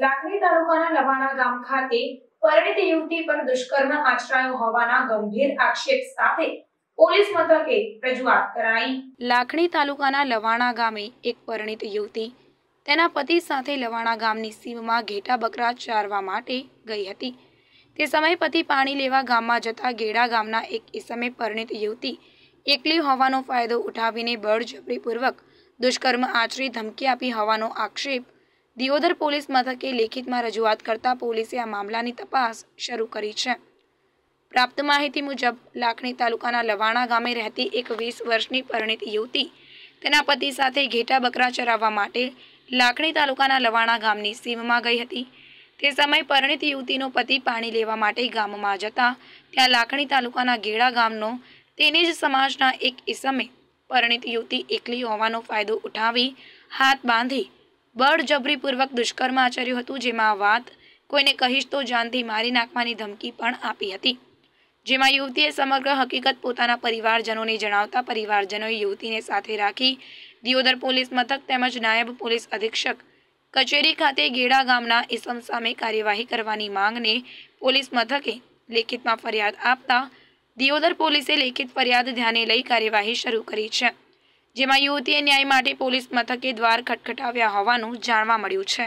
લાખણી તાલુકાના લવાણા ગામ ખાતે પરણિત યુવતી પર દુષ્કર્મ આચરાયો હોવાના ગંભીર આક્ષેપ સાથે પોલીસ મથકે રજૂઆત કરાઈ લાખણી તાલુકાના લવાણા ગામે એક પરિણીત યુવતી તેના પતિ સાથે લવાણા ગામની સીમમાં ઘેટા બકરા ચારવા માટે ગઈ હતી તે સમયે પતિ પાણી લેવા ગામમાં જતા ગેડા ગામના એક ઈસમે પરિણીત યુવતી એકલી હોવાનો ફાયદો ઉઠાવીને બળજબરીપૂર્વક દુષ્કર્મ આચરી ધમકી આપી હોવાનો આક્ષેપ દિયોદર પોલીસ મથકે લેખિતમાં રજૂઆત કરતા પોલીસે આ મામલાની તપાસ શરૂ કરી છે પ્રાપ્ત માહિતી મુજબ લાખણી તાલુકાના લવાણા ગામે રહેતી એક વીસ વર્ષની પરિણીત યુવતી તેના પતિ સાથે ઘેટા બકરા ચરાવવા માટે લાખણી તાલુકાના લવાણા ગામની સીમમાં ગઈ હતી તે સમયે પરણિત યુવતીનો પતિ પાણી લેવા માટે ગામમાં જતા ત્યાં લાખણી તાલુકાના ગેડા ગામનો તેની જ સમાજના એક ઇસમે પરણિત યુવતી એકલી હોવાનો ફાયદો ઉઠાવી હાથ બાંધી બળજબરીપૂર્વક દુષ્કર્મ આચર્યું હતું જેમાં વાત કોઈને કહીશ તો જાનથી મારી નાખવાની ધમકી પણ આપી હતી જેમાં યુવતીએ સમગ્ર હકીકત પોતાના પરિવારજનોને જણાવતા પરિવારજનોએ યુવતીને સાથે રાખી દિયોદર પોલીસ મથક તેમજ નાયબ પોલીસ અધિક્ષક કચેરી ખાતે ગેડા ગામના ઇસમ સામે કાર્યવાહી કરવાની માંગને પોલીસ મથકે લેખિતમાં ફરિયાદ આપતા દિયોદર પોલીસે લેખિત ફરિયાદ ધ્યાને લઈ કાર્યવાહી શરૂ કરી છે જેમાં યુવતીએ ન્યાય માટે પોલીસ મથકે દ્વાર ખટખટાવ્યા હોવાનું જાણવા મળ્યું છે